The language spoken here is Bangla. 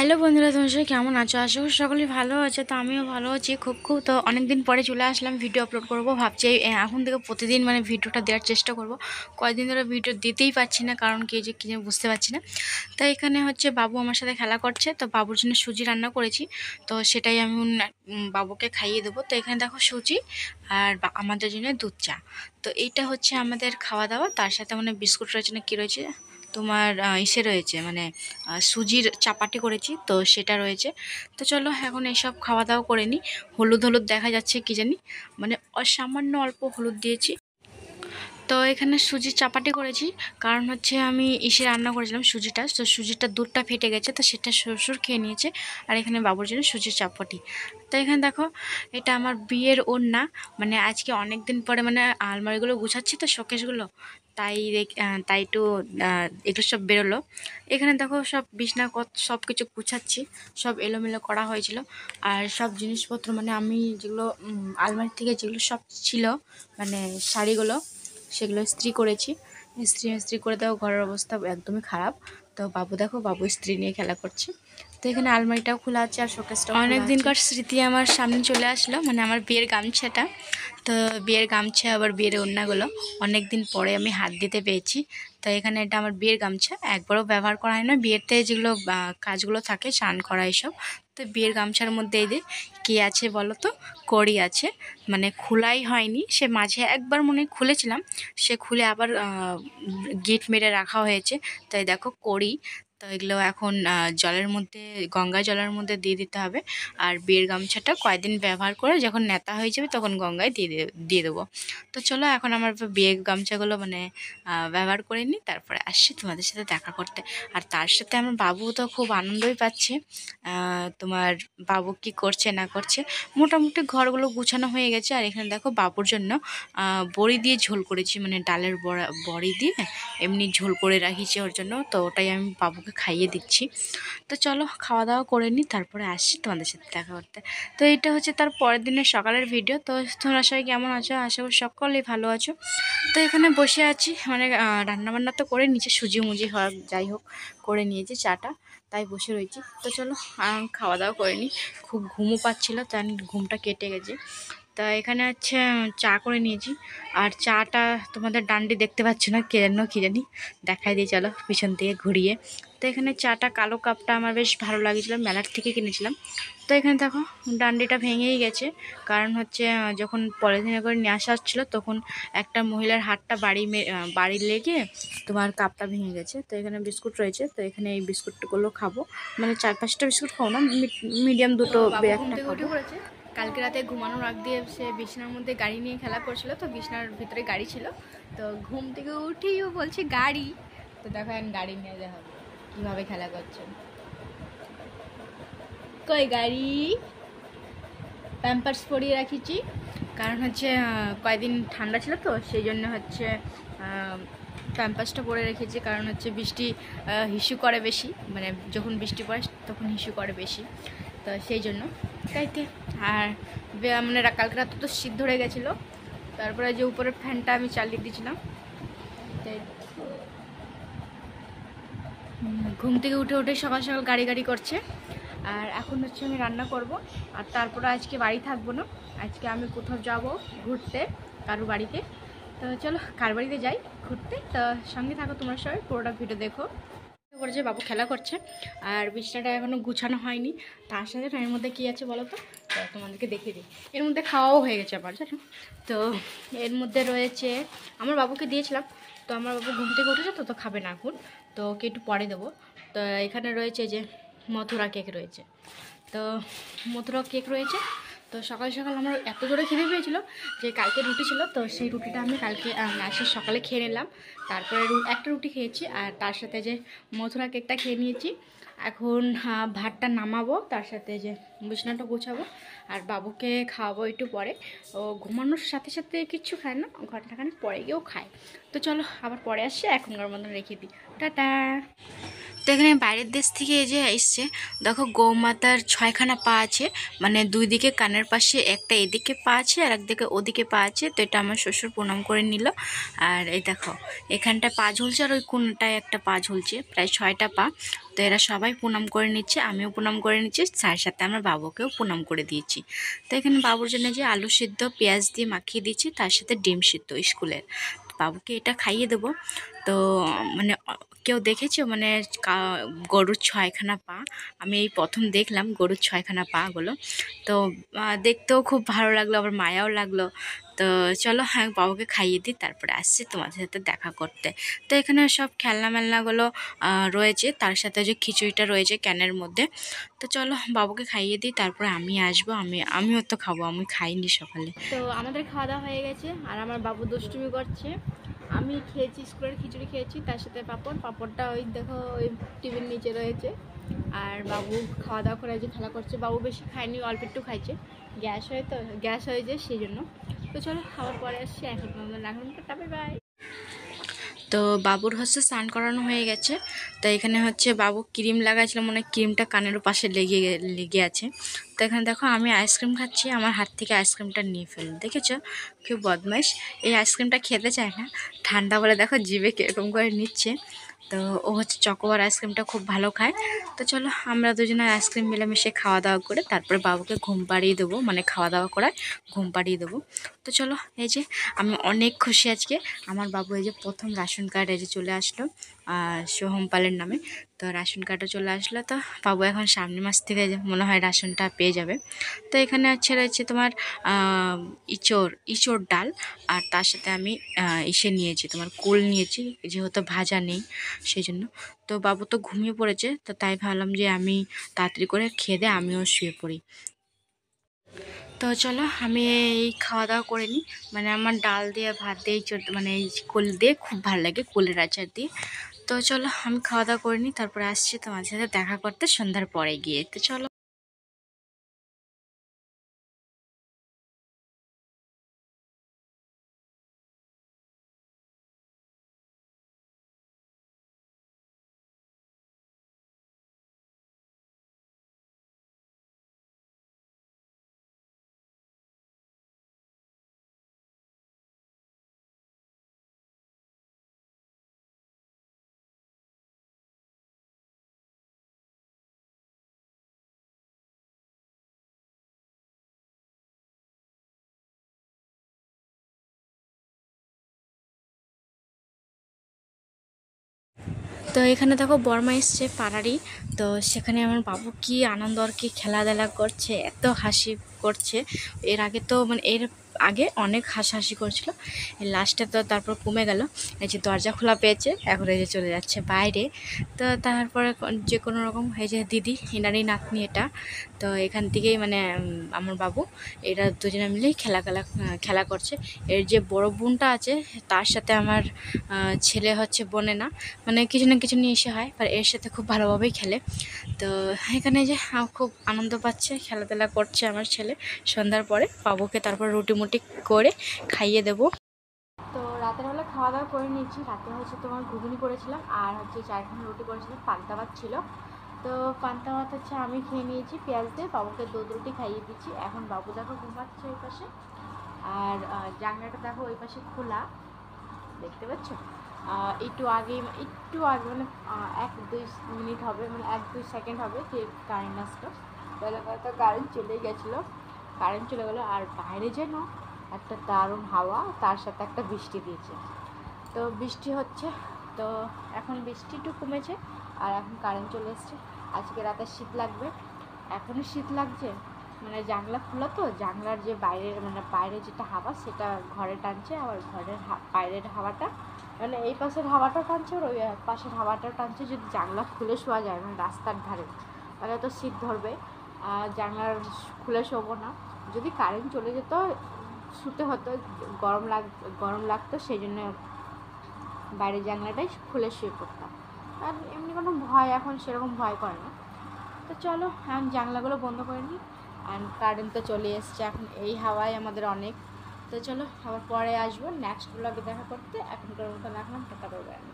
হ্যালো বন্ধুরা তোমার সবাই কেমন আছো আশা করি সকলে ভালো আছে তো আমিও ভালো আছি খুব খুব তো অনেক দিন পরে চলে আসলাম ভিডিও আপলোড করব ভাবছি এখন থেকে প্রতিদিন মানে ভিডিওটা দেওয়ার চেষ্টা করব কয়েকদিন ধরে ভিডিও দিতেই পারছি না কারণ কি যে কী বুঝতে পারছি না তো এখানে হচ্ছে বাবু আমার সাথে খেলা করছে তো বাবুর জন্য সুজি রান্না করেছি তো সেটাই আমি বাবুকে খাইয়ে দেবো তো এখানে দেখো সুজি আর আমাদের জন্য দুধ চা তো এইটা হচ্ছে আমাদের খাওয়া দাওয়া তার সাথে মানে বিস্কুট রয়েছে না কী রয়েছে তোমার ইসে রয়েছে মানে সুজির চাপাটি করেছি তো সেটা রয়েছে তো চলো এখন এসব খাওয়া দাওয়া করে নিই হলুদ হলুদ দেখা যাচ্ছে কি জানি মানে অসামান্য অল্প হলুদ দিয়েছি তো এখানে সুজির চাপাটি করেছি কারণ হচ্ছে আমি ইসে রান্না করেছিলাম সুজিটা তো সুজিটা দুধটা ফেটে গেছে তো সেটা শ্বশুর খেয়ে নিয়েছে আর এখানে বাবুর জন্য সুজির চাপাটি তো এখানে দেখো এটা আমার বিয়ের ওড়না মানে আজকে অনেক দিন পরে মানে আলমারিগুলো গুছাচ্ছি তো শোকেশগুলো তাই তাই একটু এগুলো সব বেরোলো এখানে দেখো সব বিছনা সব কিছু গুছাচ্ছি সব এলোমেলো করা হয়েছিল আর সব জিনিসপত্র মানে আমি যেগুলো আলমারি থেকে যেগুলো সব ছিল মানে শাড়িগুলো সেগুলো ইস্ত্রি করেছি ইস্ত্রি ইস্ত্রি করে দেওয়া ঘরের অবস্থা একদমই খারাপ তো বাবু দেখো বাবু স্ত্রী নিয়ে খেলা করছে তো এখানে আলমারিটাও খোলা আছে আর শোকেসটা অনেক দিনকার স্মৃতি আমার সামনে চলে আসলো মানে আমার বিয়ের গামছাটা তো বিয়ের গামছা আবার বিয়ের ওড়নাগুলো অনেক দিন পরে আমি হাত দিতে পেয়েছি তো এখানে এটা আমার বিয়ের গামছা একবারও ব্যবহার করা হয় না বিয়েতে যেগুলো কাজগুলো থাকে স্নান করা এসব তো বিয়ের গামছার মধ্যে এই যে কী আছে বলো তো কড়ি আছে মানে খোলাই হয়নি সে মাঝে একবার মনে খুলেছিলাম সে খুলে আবার গিট মেরে রাখা হয়েছে তাই দেখো কড়ি তো এগুলো এখন জলের মধ্যে গঙ্গা জলের মধ্যে দিয়ে দিতে হবে আর বিয়ের গামছাটা কয়েকদিন ব্যবহার করে যখন নেতা হয়ে যাবে তখন গঙ্গায় দিয়ে দিয়ে দেবো তো চলো এখন আমার বিয়ের গামছাগুলো মানে ব্যবহার করে নিই তারপরে আসছি তোমাদের সাথে দেখা করতে আর তার সাথে আমার বাবু তো খুব আনন্দই পাচ্ছে তোমার বাবু কি করছে না করছে মোটামুটি ঘরগুলো গুছানো হয়ে গেছে আর এখানে দেখো বাবুর জন্য বড়ি দিয়ে ঝোল করেছি মানে ডালের বড়া বড়ি দিয়ে এমনি ঝোল করে রাখিছি ওর জন্য তো ওটাই আমি বাবুকে ওকে খাইয়ে দিচ্ছি তো চলো খাওয়া দাওয়া করে নিই তারপরে আসছি তোমাদের সাথে দেখা করতে তো এটা হচ্ছে তার পরের দিনের সকালের ভিডিও তো তোমরা সবাই কেমন আছো আশা করি সকলেই ভালো আছো তো এখানে বসে আছি মানে রান্নাবান্না তো করে নিচে সুজি মুজি হওয়া যাই হোক করে নিয়েছি চাটা তাই বসে রয়েছি তো চলো খাওয়া দাওয়া করে নিই খুব ঘুমও পাচ্ছিলো তাই ঘুমটা কেটে গেছে তা এখানে হচ্ছে চা করে নিয়েছি আর চাটা তোমাদের ডান্ডি দেখতে পাচ্ছ না কে জানো কী জানি দেখাই দিয়ে চলো পিছন থেকে ঘুরিয়ে তো এখানে চাটা কালো কাপটা আমার বেশ ভালো লাগেছিলো মেলার থেকে কিনেছিলাম তো এখানে দেখো ডান্ডিটা ভেঙেই গেছে কারণ হচ্ছে যখন পলিথিনে করে নিয়ে আসা হচ্ছিলো তখন একটা মহিলার হাতটা বাড়ি বাড়ি লেগে তোমার কাপটা ভেঙে গেছে তো এখানে বিস্কুট রয়েছে তো এখানে এই বিস্কুটগুলো খাবো মানে চার পাঁচটা বিস্কুট খাবো না মিডিয়াম দুটো একটা খাবো কালকে রাতে ঘুমানোর আগ দিয়ে সে বিছনার মধ্যে গাড়ি নিয়ে খেলা করছিল তো বিছনার ভিতরে গাড়ি ছিল তো ঘুম থেকে উঠেই ও বলছে গাড়ি তো দেখো এখন গাড়ি নিয়ে যাওয়া হবে কীভাবে খেলা করছে কই গাড়ি প্যাম্পার্স পরিয়ে রাখিছি কারণ হচ্ছে কয়েকদিন ঠান্ডা ছিল তো সেই জন্য হচ্ছে প্যাম্পাসটা পরে রেখেছি কারণ হচ্ছে বৃষ্টি হিসু করে বেশি মানে যখন বৃষ্টি পড়ে তখন হিসু করে বেশি তো সেই জন্য তাইতে আর মানে কালকে রাত তো শীত ধরে গেছিলো তারপরে যে উপরের ফ্যানটা আমি চালিয়ে দিয়েছিলাম ঘুম থেকে উঠে উঠে সকাল সকাল গাড়ি গাড়ি করছে আর এখন হচ্ছে আমি রান্না করব আর তারপরে আজকে বাড়ি থাকবো না আজকে আমি কোথাও যাব ঘুরতে কারো বাড়িতে তো চলো কার বাড়িতে যাই ঘুরতে তো সঙ্গে থাকো তোমার সবাই পুরোটা ভিডিও দেখো করে যে বাবু খেলা করছে আর বিছনাটা এখনও গুছানো হয়নি তার সাথে এর মধ্যে কী আছে বলো তো তোমাদেরকে দেখিয়ে দিই এর মধ্যে খাওয়াও হয়ে গেছে আবার জানো তো এর মধ্যে রয়েছে আমার বাবুকে দিয়েছিলাম তো আমার বাবু ঘুম থেকে উঠেছে তো তো খাবে না এখন তো ওকে একটু পরে দেবো তো এখানে রয়েছে যে মথুরা কেক রয়েছে তো মথুরা কেক রয়েছে তো সকাল সকাল আমার এত জোরে খিদে পেয়েছিল যে কালকে রুটি ছিল তো সেই রুটিটা আমি কালকে আসে সকালে খেয়ে নিলাম তারপরে একটা রুটি খেয়েছি আর তার সাথে যে মথুরা কেকটা খেয়ে নিয়েছি এখন ভাতটা নামাবো তার সাথে যে বিছানাটা গোছাবো আর বাবুকে খাওয়াবো একটু পরে ও ঘুমানোর সাথে সাথে কিচ্ছু খায় না ঘন্টাখানে পরে গিয়েও খায় তো চলো আবার পরে আসছে এখনকার মতন রেখে দিই টাটা তো এখানে বাইরের দেশ থেকে এই যে এসছে দেখো গৌমাতার ছয়খানা পা আছে মানে দুই দিকে কানের পাশে একটা এদিকে পা আছে আর একদিকে ওদিকে পা আছে তো এটা আমার শ্বশুর প্রণাম করে নিল আর এই দেখো এখানটা পা ঝুলছে আর ওই কোনটায় একটা পা ঝুলছে প্রায় ছয়টা পা তো এরা সবাই প্রণাম করে নিচ্ছে আমিও প্রণাম করে নিচ্ছি তার সাথে আমার বাবুকেও প্রণাম করে দিয়েছি তো এখানে বাবুর জন্য যে আলু সিদ্ধ পেঁয়াজ দিয়ে মাখিয়ে দিয়েছি তার সাথে ডিম সিদ্ধ স্কুলের বাবুকে এটা খাইয়ে দেব তো মানে কেউ দেখেছো মানে গরুর ছয়খানা পা আমি এই প্রথম দেখলাম গরুর ছয়খানা পাগুলো তো দেখতেও খুব ভালো লাগলো আবার মায়াও লাগলো তো চলো হ্যাঁ বাবাকে খাইয়ে দিই তারপরে আসছি তোমাদের সাথে দেখা করতে তো এখানে সব খেলনা মেলনাগুলো রয়েছে তার সাথে যে খিচুড়িটা রয়েছে ক্যানের মধ্যে তো চলো বাবুকে খাইয়ে দিই তারপরে আমি আসবো আমি আমিও তো খাবো আমি খাইনি সকালে তো আমাদের খাওয়া দাওয়া হয়ে গেছে আর আমার বাবু দুষ্টুমি করছে আমি খেয়েছি স্কুলের খিচুড়ি খেয়েছি তার সাথে পাপড় পাপড়টা ওই দেখো ওই টিভির নিচে রয়েছে আর বাবু খাওয়া দাওয়া করে যে খেলা করছে বাবু বেশি খায়নি অল্প একটু খাইছে গ্যাস হয় তো গ্যাস হয়ে যায় সেই জন্য তো চলো খাওয়ার পরে আসছি এখন এখন বাই তো বাবুর হচ্ছে স্নান করানো হয়ে গেছে তো এখানে হচ্ছে বাবু ক্রিম লাগাইছিল মনে ক্রিমটা কানের পাশে লেগে লেগে আছে তো এখানে দেখো আমি আইসক্রিম খাচ্ছি আমার হাত থেকে আইসক্রিমটা নিয়ে ফেল দেখেছো খুব বদমাইশ এই আইসক্রিমটা খেতে চায় না ঠান্ডা বলে দেখো জিবে কীরকম করে নিচ্ছে তো ও হচ্ছে চকোবার আইসক্রিমটা খুব ভালো খায় তো চলো আমরা দুজনে আইসক্রিম মিলেমিশে খাওয়া দাওয়া করে তারপরে বাবুকে ঘুম পাড়িয়ে দেবো মানে খাওয়া দাওয়া করায় ঘুম পাড়িয়ে দেবো তো চলো এই যে আমি অনেক খুশি আজকে আমার বাবু এই যে প্রথম রেশন কার্ড এই যে চলে আসলো সোহম পালের নামে তো রেশন কার্ডও চলে আসলো তো বাবু এখন সামনের মাস থেকে মনে হয় রেশনটা পেয়ে যাবে তো এখানে আছে রয়েছে তোমার ইচোর ইচোর ডাল আর তার সাথে আমি ইসে নিয়েছি তোমার কুল নিয়েছি যেহেতু ভাজা নেই সেই জন্য তো বাবু তো ঘুমিয়ে পড়েছে তো তাই ভাবলাম যে আমি তাড়াতাড়ি করে খেয়ে দেয় আমিও শুয়ে পড়ি তো চলো আমি এই খাওয়া দাওয়া করে নিই মানে আমার ডাল দিয়ে ভাত দিয়ে মানে এই কোল দিয়ে খুব ভালো লাগে কোলের আচার দিয়ে তো চলো আমি খাওয়া দাওয়া করে নিই তারপরে আসছি তো মাঝে সাথে দেখা করতে সন্ধ্যার পরে গিয়ে তো চলো তো এখানে দেখো বর্মা এসছে পাড়ারই তো সেখানে আমার বাবু কি আনন্দ আর কি খেলাধুলা করছে এত হাসি করছে এর আগে তো মানে এর আগে অনেক হাসাহাসি করছিল লাস্টে তো তারপর কমে গেল এই যে দরজা খোলা পেয়েছে এখন এই যে চলে যাচ্ছে বাইরে তো তারপরে যে কোনো রকম এই যে দিদি এনারই নাতনি এটা তো এখান থেকেই মানে আমার বাবু এরা দুজনে মিলেই খেলা খেলা খেলা করছে এর যে বড় বোনটা আছে তার সাথে আমার ছেলে হচ্ছে বনে না মানে কিছু না কিছু নিয়ে এসে হয় আর এর সাথে খুব ভালোভাবেই খেলে তো এখানে যে খুব আনন্দ পাচ্ছে খেলাধুলা করছে আমার ছেলে সন্ধ্যার পরে বাবুকে তারপর রুটি মুটি মোটামুটি করে খাইয়ে দেব তো রাতের বেলা খাওয়া দাওয়া করে নিয়েছি রাতে হচ্ছে তোমার ঘুগনি করেছিলাম আর হচ্ছে চারখানা রুটি করেছিলাম পান্তা ভাত ছিল তো পান্তা ভাত হচ্ছে আমি খেয়ে নিয়েছি পেঁয়াজ দিয়ে বাবুকে দুধ রুটি খাইয়ে দিচ্ছি এখন বাবু দেখো ঘুমাচ্ছে ওই পাশে আর জানলাটা দেখো ওই পাশে খোলা দেখতে পাচ্ছ একটু আগে একটু আগে মানে এক দুই মিনিট হবে মানে এক দুই সেকেন্ড হবে যে কারেন্ট আসলো তো কারেন্ট চলেই গেছিলো কারেন্ট চলে গেলো আর বাইরে যেন একটা দারুণ হাওয়া তার সাথে একটা বৃষ্টি দিয়েছে তো বৃষ্টি হচ্ছে তো এখন বৃষ্টি একটু কমেছে আর এখন কারেন্ট চলে এসছে আজকে রাতে শীত লাগবে এখনও শীত লাগছে মানে জানলা খোলা তো জানলার যে বাইরের মানে বাইরে যেটা হাওয়া সেটা ঘরে টানছে আবার ঘরের বাইরের হাওয়াটা মানে এই পাশের হাওয়াটা টানছে আর ওই পাশের হাওয়াটা টানছে যদি জানলা খুলে শোয়া যায় মানে রাস্তার ধারে তাহলে তো শীত ধরবে জানলার খুলে শোবো না যদি কারেন্ট চলে যেত শুতে হতো গরম লাগ গরম লাগতো সেই জন্য বাইরের জানলাটাই খুলে শুয়ে পড়তাম আর এমনি কোনো ভয় এখন সেরকম ভয় করে না তো চলো এখন জানলাগুলো বন্ধ করে নিই আর কারেন্ট তো চলে এসছে এখন এই হাওয়ায় আমাদের অনেক তো চলো আবার পরে আসবো নেক্সট ব্লগে দেখা করতে এখনকার মতো এখন টাকা করবো আমি